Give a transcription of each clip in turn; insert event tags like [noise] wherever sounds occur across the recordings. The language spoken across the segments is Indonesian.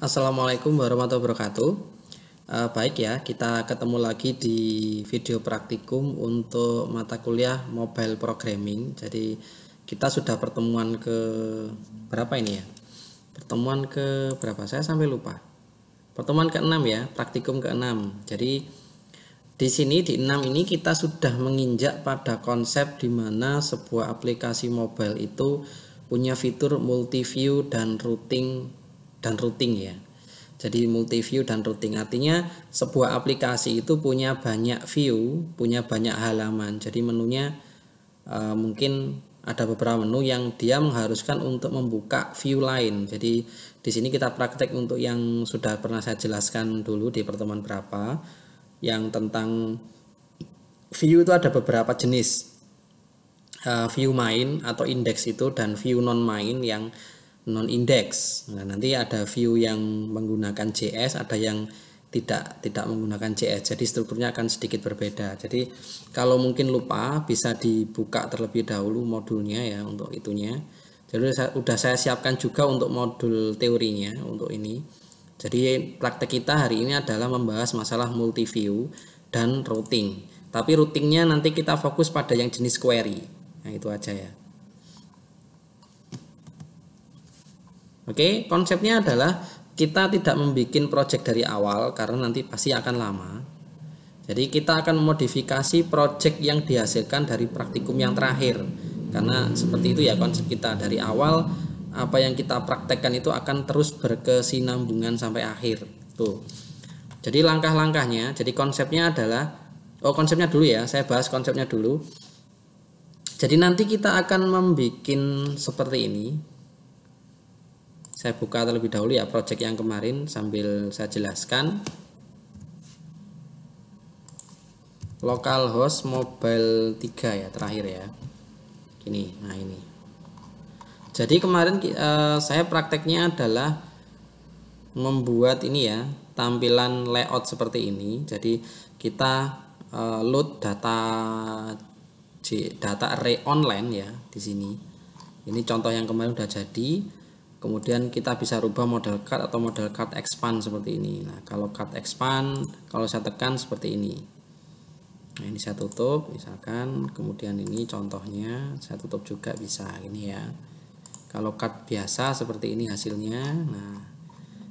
Assalamualaikum warahmatullahi wabarakatuh. Uh, baik ya, kita ketemu lagi di video praktikum untuk mata kuliah mobile programming. Jadi kita sudah pertemuan ke berapa ini ya? Pertemuan ke berapa? Saya sampai lupa. Pertemuan ke-6 ya, praktikum ke-6. Jadi di sini di 6 ini kita sudah menginjak pada konsep di mana sebuah aplikasi mobile itu punya fitur multi view dan routing dan routing ya. Jadi multi view dan routing artinya sebuah aplikasi itu punya banyak view, punya banyak halaman. Jadi menunya uh, mungkin ada beberapa menu yang dia mengharuskan untuk membuka view lain. Jadi di sini kita praktek untuk yang sudah pernah saya jelaskan dulu di pertemuan berapa yang tentang view itu ada beberapa jenis. Uh, view main atau index itu dan view non main yang non index. Nah, nanti ada view yang menggunakan JS, ada yang tidak tidak menggunakan JS. Jadi strukturnya akan sedikit berbeda. Jadi kalau mungkin lupa bisa dibuka terlebih dahulu modulnya ya untuk itunya. Jadi sudah saya siapkan juga untuk modul teorinya untuk ini. Jadi praktek kita hari ini adalah membahas masalah multi view dan routing. Tapi routingnya nanti kita fokus pada yang jenis query. Nah itu aja ya. Oke, konsepnya adalah kita tidak membuat project dari awal karena nanti pasti akan lama. Jadi kita akan memodifikasi project yang dihasilkan dari praktikum yang terakhir. Karena seperti itu ya konsep kita dari awal apa yang kita praktekkan itu akan terus berkesinambungan sampai akhir. Tuh. Jadi langkah-langkahnya, jadi konsepnya adalah oh konsepnya dulu ya, saya bahas konsepnya dulu. Jadi nanti kita akan membuat seperti ini saya buka terlebih dahulu ya project yang kemarin sambil saya jelaskan localhost mobile 3 ya terakhir ya ini nah ini jadi kemarin uh, saya prakteknya adalah membuat ini ya tampilan layout seperti ini jadi kita uh, load data data array online ya di sini ini contoh yang kemarin udah jadi kemudian kita bisa rubah model cut atau model cut expand seperti ini nah kalau cut expand kalau saya tekan seperti ini nah ini saya tutup misalkan kemudian ini contohnya saya tutup juga bisa ini ya kalau cut biasa seperti ini hasilnya nah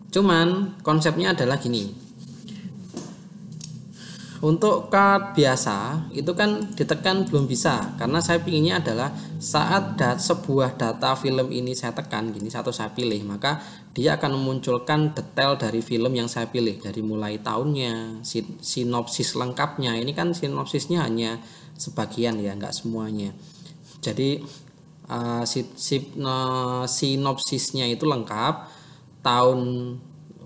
cuman konsepnya adalah gini untuk card biasa itu kan ditekan belum bisa karena saya pinginnya adalah saat dat sebuah data film ini saya tekan gini satu saya pilih maka dia akan memunculkan detail dari film yang saya pilih dari mulai tahunnya sinopsis lengkapnya ini kan sinopsisnya hanya sebagian ya nggak semuanya jadi eh, eh, sinopsisnya itu lengkap tahun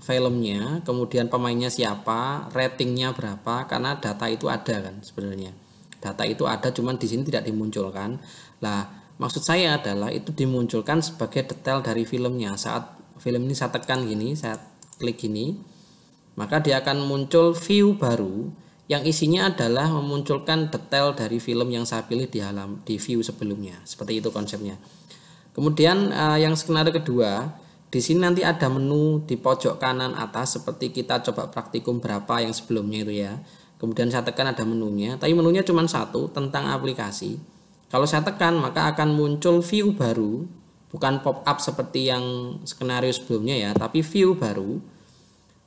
filmnya, kemudian pemainnya siapa, ratingnya berapa, karena data itu ada kan sebenarnya. Data itu ada, cuman di sini tidak dimunculkan. Lah, maksud saya adalah itu dimunculkan sebagai detail dari filmnya. Saat film ini saya tekan gini, saya klik gini, maka dia akan muncul view baru yang isinya adalah memunculkan detail dari film yang saya pilih di halam di view sebelumnya. Seperti itu konsepnya. Kemudian eh, yang skenario kedua, di sini nanti ada menu di pojok kanan atas seperti kita coba praktikum berapa yang sebelumnya itu ya. Kemudian saya tekan ada menunya, tapi menunya cuma satu tentang aplikasi. Kalau saya tekan maka akan muncul view baru, bukan pop up seperti yang skenario sebelumnya ya, tapi view baru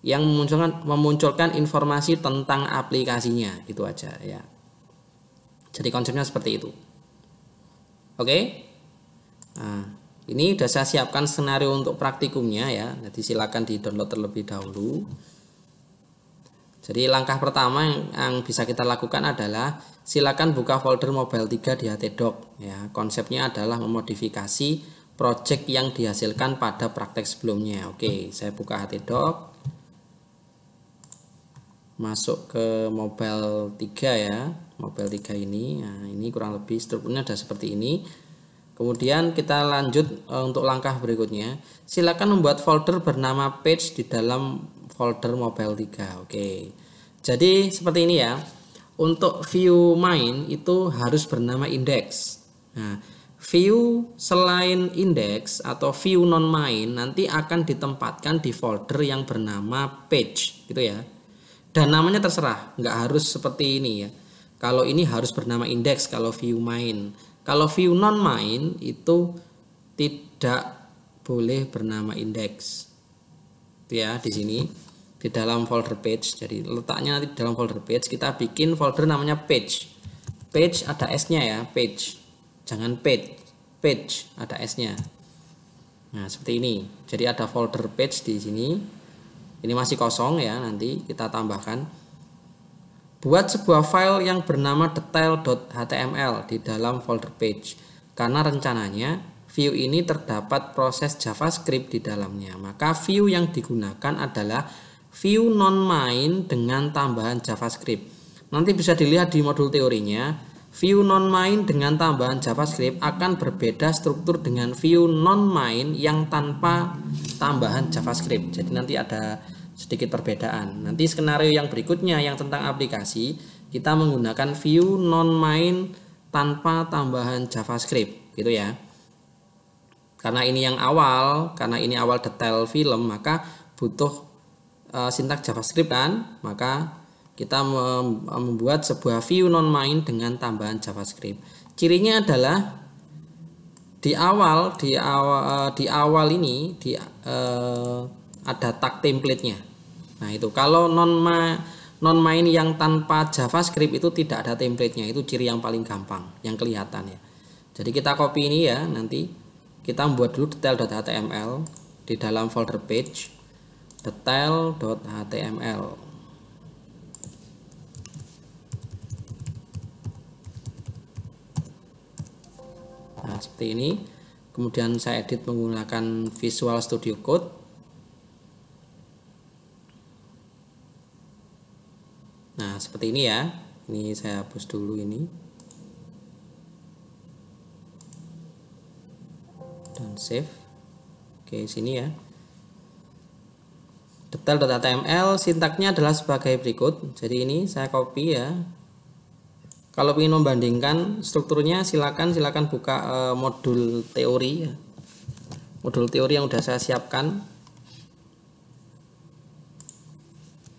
yang memunculkan memunculkan informasi tentang aplikasinya itu aja ya. Jadi konsepnya seperti itu. Oke? Okay? Nah, ini sudah saya siapkan skenario untuk praktikumnya ya. Jadi silakan di-download terlebih dahulu. Jadi langkah pertama yang, bisa kita lakukan adalah silakan buka folder Mobile 3 di HTDoc ya. Konsepnya adalah memodifikasi project yang dihasilkan pada praktek sebelumnya. Oke, saya buka HTDoc. Masuk ke Mobile 3 ya. Mobile 3 ini. Nah, ini kurang lebih strukturnya sudah seperti ini Kemudian kita lanjut eh, untuk langkah berikutnya. Silakan membuat folder bernama page di dalam folder mobile 3. Oke. Jadi seperti ini ya. Untuk view main itu harus bernama index. Nah, view selain index atau view non main nanti akan ditempatkan di folder yang bernama page gitu ya. Dan namanya terserah, nggak harus seperti ini ya. Kalau ini harus bernama index kalau view main kalau view non main itu tidak boleh bernama index. Itu ya di sini di dalam folder page. Jadi letaknya nanti di dalam folder page kita bikin folder namanya page. Page ada S-nya ya, page. Jangan page. Page ada S-nya. Nah, seperti ini. Jadi ada folder page di sini. Ini masih kosong ya, nanti kita tambahkan Buat sebuah file yang bernama detail.html di dalam folder page, karena rencananya view ini terdapat proses JavaScript di dalamnya. Maka view yang digunakan adalah view non-main dengan tambahan JavaScript. Nanti bisa dilihat di modul teorinya, view non-main dengan tambahan JavaScript akan berbeda struktur dengan view non-main yang tanpa tambahan JavaScript. Jadi nanti ada sedikit perbedaan. Nanti skenario yang berikutnya yang tentang aplikasi, kita menggunakan view non-main tanpa tambahan JavaScript gitu ya. Karena ini yang awal, karena ini awal detail film, maka butuh uh, sintak JavaScript kan, maka kita membuat sebuah view non-main dengan tambahan JavaScript. Cirinya adalah di awal di awal eh, di awal ini di uh, ada tag template-nya. Nah, itu kalau non ma non main yang tanpa JavaScript itu tidak ada template-nya, itu ciri yang paling gampang, yang kelihatan ya. Jadi kita copy ini ya, nanti kita membuat dulu detail.html di dalam folder page detail.html. Nah, seperti ini. Kemudian saya edit menggunakan Visual Studio Code. Nah, seperti ini ya. Ini saya hapus dulu ini. Dan save. Oke, sini ya. detail. Detail.html sintaknya adalah sebagai berikut. Jadi ini saya copy ya. Kalau ingin membandingkan strukturnya silakan silakan buka eh, modul teori ya. Modul teori yang sudah saya siapkan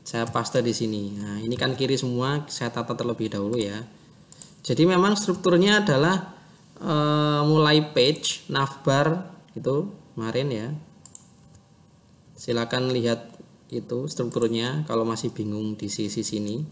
saya paste di sini. Nah, ini kan kiri semua, saya tata terlebih dahulu ya. Jadi memang strukturnya adalah e, mulai page, navbar itu kemarin ya. Silakan lihat itu strukturnya kalau masih bingung di sisi sini.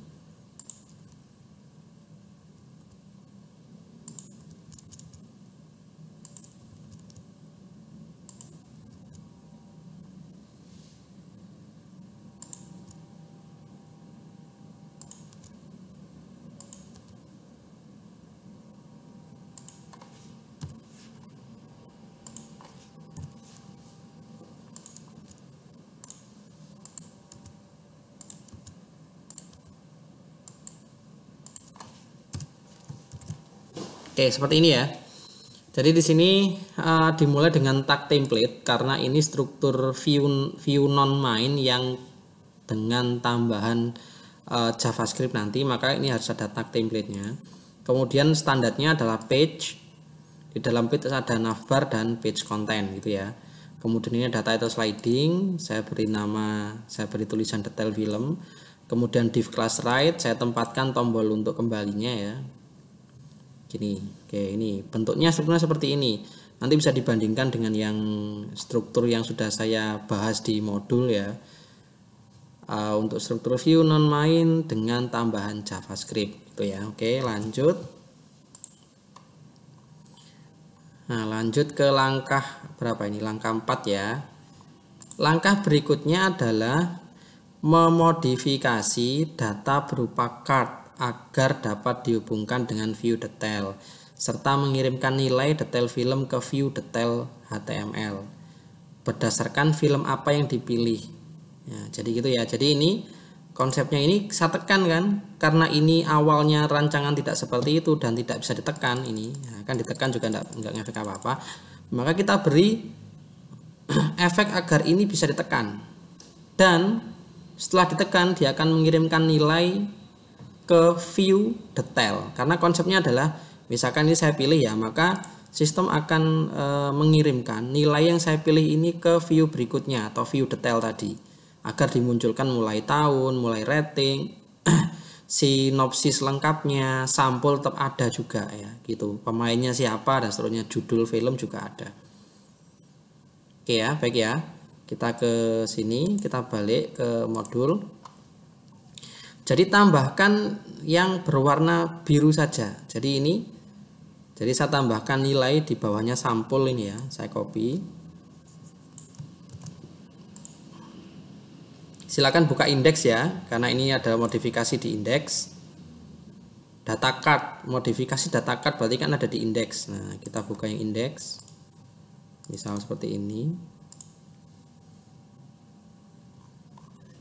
Oke, seperti ini ya. Jadi di sini uh, dimulai dengan tag template karena ini struktur view view non main yang dengan tambahan uh, JavaScript nanti maka ini harus ada tag templatenya. Kemudian standarnya adalah page. Di dalam page ada navbar dan page content gitu ya. Kemudian ini data itu sliding, saya beri nama, saya beri tulisan detail film. Kemudian div class right, saya tempatkan tombol untuk kembalinya ya gini kayak ini bentuknya sebenarnya seperti ini nanti bisa dibandingkan dengan yang struktur yang sudah saya bahas di modul ya uh, untuk struktur view non main dengan tambahan javascript itu ya oke lanjut nah lanjut ke langkah berapa ini langkah 4 ya langkah berikutnya adalah memodifikasi data berupa card agar dapat dihubungkan dengan view detail serta mengirimkan nilai detail film ke view detail HTML berdasarkan film apa yang dipilih. Ya, jadi gitu ya. Jadi ini konsepnya ini saya tekan kan karena ini awalnya rancangan tidak seperti itu dan tidak bisa ditekan ini ya, kan ditekan juga enggak enggak ngefek apa-apa. Maka kita beri [clears throat] efek agar ini bisa ditekan. Dan setelah ditekan dia akan mengirimkan nilai ke view detail karena konsepnya adalah misalkan ini saya pilih ya maka sistem akan e, mengirimkan nilai yang saya pilih ini ke view berikutnya atau view detail tadi agar dimunculkan mulai tahun, mulai rating, [clears throat] sinopsis lengkapnya, sampul tetap ada juga ya gitu. Pemainnya siapa dan seterusnya, judul film juga ada. Oke ya, baik ya. Kita ke sini, kita balik ke modul. Jadi tambahkan yang berwarna biru saja. Jadi ini jadi saya tambahkan nilai di bawahnya sampul ini ya. Saya copy. Silakan buka indeks ya, karena ini adalah modifikasi di indeks. Data card, modifikasi data card berarti kan ada di indeks. Nah, kita buka yang indeks. Misal seperti ini.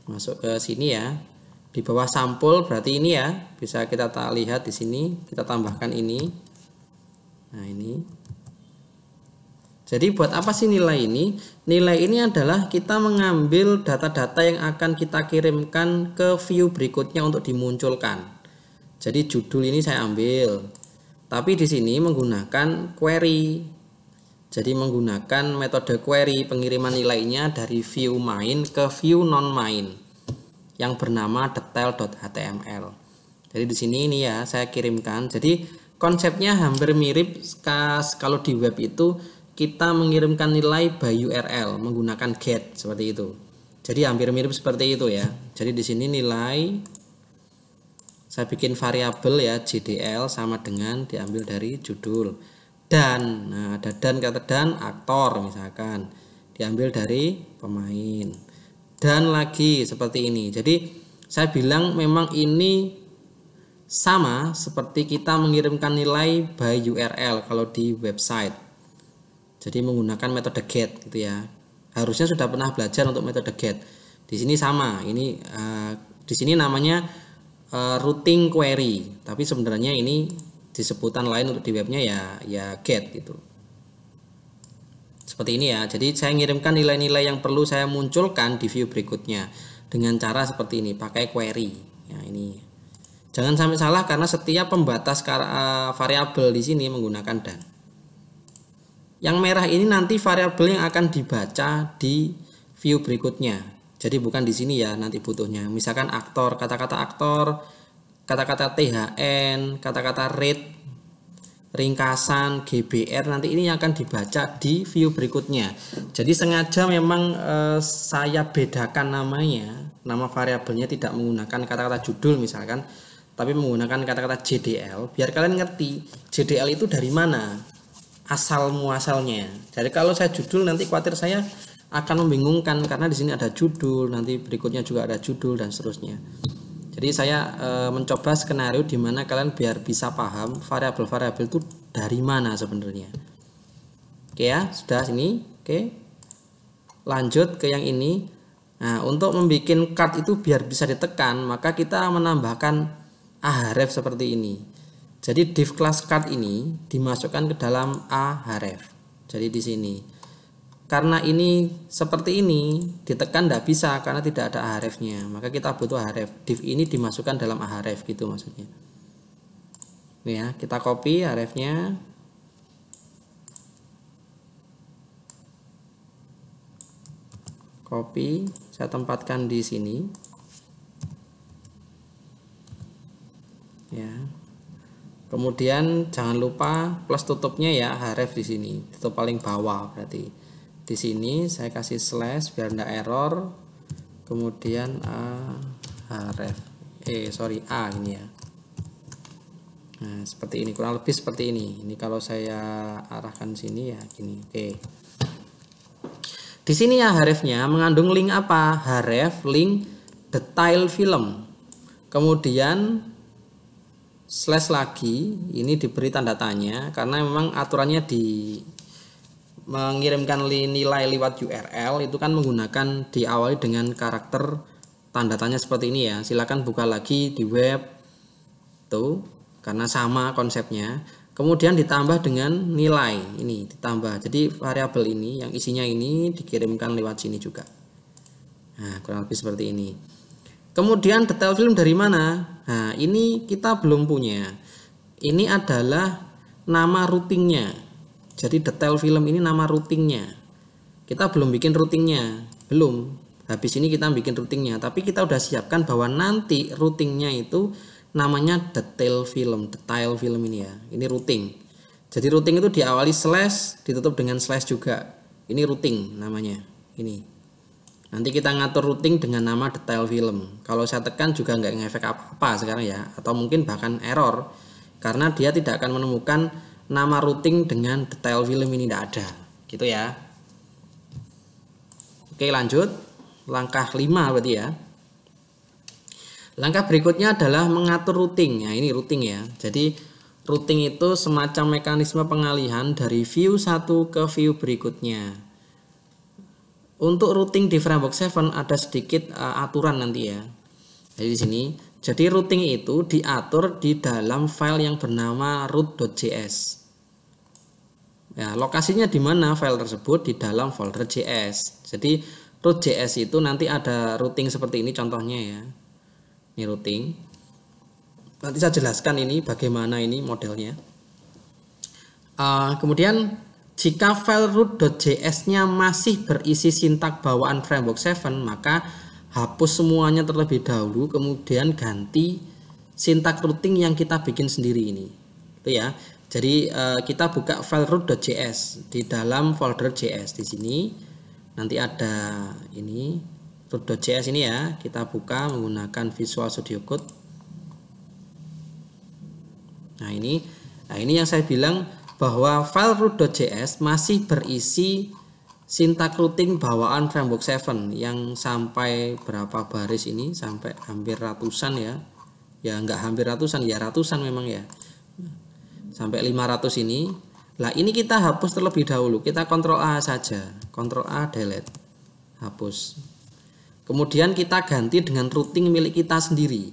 Masuk ke sini ya, di bawah sampul berarti ini ya bisa kita lihat di sini kita tambahkan ini nah ini jadi buat apa sih nilai ini nilai ini adalah kita mengambil data-data yang akan kita kirimkan ke view berikutnya untuk dimunculkan jadi judul ini saya ambil tapi di sini menggunakan query jadi menggunakan metode query pengiriman nilainya dari view main ke view non main yang bernama detail.html. Jadi di sini ini ya saya kirimkan. Jadi konsepnya hampir mirip kalau di web itu kita mengirimkan nilai by URL menggunakan get seperti itu. Jadi hampir mirip seperti itu ya. Jadi di sini nilai saya bikin variabel ya JDL sama dengan diambil dari judul dan nah ada dan kata dan aktor misalkan diambil dari pemain dan lagi seperti ini. Jadi saya bilang memang ini sama seperti kita mengirimkan nilai by URL kalau di website. Jadi menggunakan metode get gitu ya. Harusnya sudah pernah belajar untuk metode get. Di sini sama. Ini uh, di sini namanya uh, routing query, tapi sebenarnya ini disebutan lain untuk di webnya ya ya get gitu. Seperti ini ya. Jadi saya ngirimkan nilai-nilai yang perlu saya munculkan di view berikutnya dengan cara seperti ini, pakai query. Ya, ini. Jangan sampai salah karena setiap pembatas eh, variabel di sini menggunakan dan. Yang merah ini nanti variabel yang akan dibaca di view berikutnya. Jadi bukan di sini ya nanti butuhnya. Misalkan aktor, kata-kata aktor, kata-kata THN, kata-kata rate ringkasan GBR nanti ini akan dibaca di view berikutnya. Jadi sengaja memang eh, saya bedakan namanya, nama variabelnya tidak menggunakan kata-kata judul misalkan, tapi menggunakan kata-kata JDL biar kalian ngerti JDL itu dari mana asal muasalnya. Jadi kalau saya judul nanti khawatir saya akan membingungkan karena di sini ada judul, nanti berikutnya juga ada judul dan seterusnya. Jadi saya e, mencoba skenario di mana kalian biar bisa paham variabel-variabel itu dari mana sebenarnya. Oke ya, sudah sini. Oke. Lanjut ke yang ini. Nah, untuk membuat card itu biar bisa ditekan, maka kita menambahkan ahref seperti ini. Jadi div class card ini dimasukkan ke dalam ahref. Jadi di sini karena ini seperti ini ditekan tidak bisa karena tidak ada ahrefnya maka kita butuh ahref div ini dimasukkan dalam ahref gitu maksudnya ya kita copy ahrefnya copy saya tempatkan di sini ya kemudian jangan lupa plus tutupnya ya href di sini tutup paling bawah berarti di sini saya kasih slash biar tidak error kemudian a ref eh sorry a ini ya nah seperti ini kurang lebih seperti ini ini kalau saya arahkan sini ya gini oke di sini ya href-nya mengandung link apa href link detail film kemudian slash lagi ini diberi tanda tanya karena memang aturannya di mengirimkan nilai lewat URL itu kan menggunakan diawali dengan karakter tanda tanya seperti ini ya. Silakan buka lagi di web tuh karena sama konsepnya. Kemudian ditambah dengan nilai ini ditambah. Jadi variabel ini yang isinya ini dikirimkan lewat sini juga. Nah, kurang lebih seperti ini. Kemudian detail film dari mana? Nah, ini kita belum punya. Ini adalah nama routingnya jadi detail film ini nama routingnya. Kita belum bikin routingnya, belum. Habis ini kita bikin routingnya, tapi kita udah siapkan bahwa nanti routingnya itu namanya detail film, detail film ini ya. Ini routing. Jadi routing itu diawali slash, ditutup dengan slash juga. Ini routing namanya. Ini. Nanti kita ngatur routing dengan nama detail film. Kalau saya tekan juga nggak ngefek apa-apa sekarang ya, atau mungkin bahkan error karena dia tidak akan menemukan nama routing dengan detail film ini tidak ada gitu ya oke lanjut langkah 5 berarti ya langkah berikutnya adalah mengatur routing ya ini routing ya jadi routing itu semacam mekanisme pengalihan dari view satu ke view berikutnya untuk routing di Framework 7 ada sedikit uh, aturan nanti ya jadi di sini jadi routing itu diatur di dalam file yang bernama root.js. Ya, lokasinya di mana file tersebut di dalam folder JS. Jadi root.js itu nanti ada routing seperti ini contohnya ya. Ini routing. Nanti saya jelaskan ini bagaimana ini modelnya. Uh, kemudian jika file root.js-nya masih berisi sintak bawaan framework 7, maka hapus semuanya terlebih dahulu kemudian ganti sintak routing yang kita bikin sendiri ini itu ya jadi eh, kita buka file root.js di dalam folder js di sini nanti ada ini root.js ini ya kita buka menggunakan Visual Studio Code nah ini nah ini yang saya bilang bahwa file root.js masih berisi sinta routing bawaan framework 7 yang sampai berapa baris ini sampai hampir ratusan ya ya enggak hampir ratusan ya ratusan memang ya sampai 500 ini lah ini kita hapus terlebih dahulu kita kontrol A saja kontrol A delete hapus kemudian kita ganti dengan routing milik kita sendiri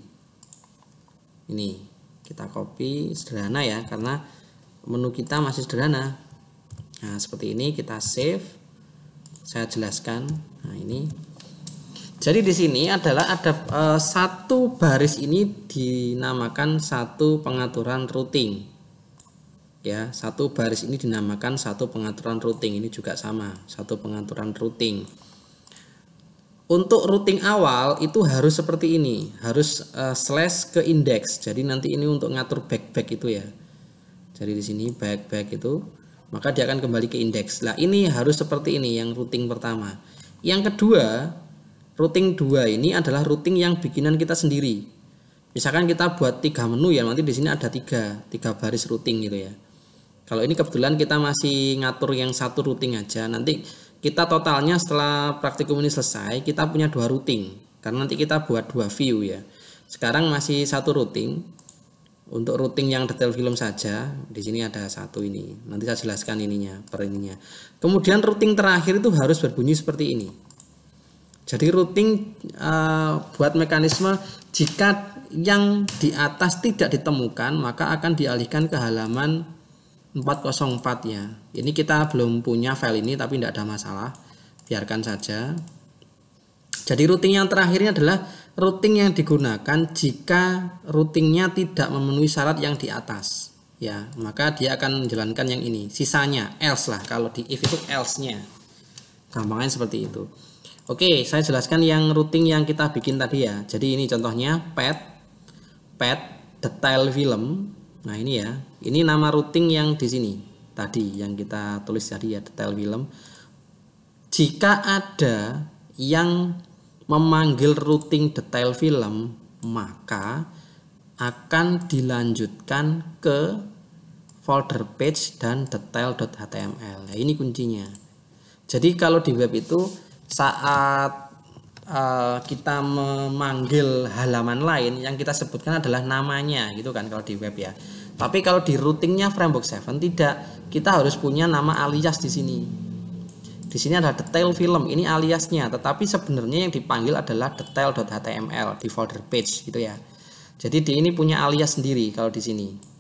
ini kita copy sederhana ya karena menu kita masih sederhana nah seperti ini kita save saya jelaskan. Nah, ini. Jadi di sini adalah ada e, satu baris ini dinamakan satu pengaturan routing. Ya, satu baris ini dinamakan satu pengaturan routing. Ini juga sama, satu pengaturan routing. Untuk routing awal itu harus seperti ini, harus e, slash ke indeks. Jadi nanti ini untuk ngatur back-back itu ya. Jadi di sini back-back itu maka dia akan kembali ke indeks. Nah, ini harus seperti ini yang routing pertama. Yang kedua, routing 2 ini adalah routing yang bikinan kita sendiri. Misalkan kita buat tiga menu ya, nanti di sini ada tiga, tiga baris routing gitu ya. Kalau ini kebetulan kita masih ngatur yang satu routing aja, nanti kita totalnya setelah praktikum ini selesai, kita punya dua routing. Karena nanti kita buat dua view ya. Sekarang masih satu routing, untuk routing yang detail film saja di sini ada satu ini nanti saya jelaskan ininya per ininya kemudian routing terakhir itu harus berbunyi seperti ini jadi routing uh, buat mekanisme jika yang di atas tidak ditemukan maka akan dialihkan ke halaman 404 ya ini kita belum punya file ini tapi tidak ada masalah biarkan saja jadi routing yang terakhirnya adalah routing yang digunakan jika routingnya tidak memenuhi syarat yang di atas ya maka dia akan menjalankan yang ini sisanya else lah kalau di if itu else nya gampangnya seperti itu oke saya jelaskan yang routing yang kita bikin tadi ya jadi ini contohnya pet pet detail film nah ini ya ini nama routing yang di sini tadi yang kita tulis tadi ya detail film jika ada yang memanggil routing detail film, maka akan dilanjutkan ke folder page dan detail.html. Nah, ini kuncinya. Jadi kalau di web itu saat uh, kita memanggil halaman lain yang kita sebutkan adalah namanya gitu kan kalau di web ya. Tapi kalau di routingnya Framework 7 tidak, kita harus punya nama alias di sini. Di sini ada detail film, ini aliasnya, tetapi sebenarnya yang dipanggil adalah detail.html di folder page gitu ya. Jadi di ini punya alias sendiri kalau di sini.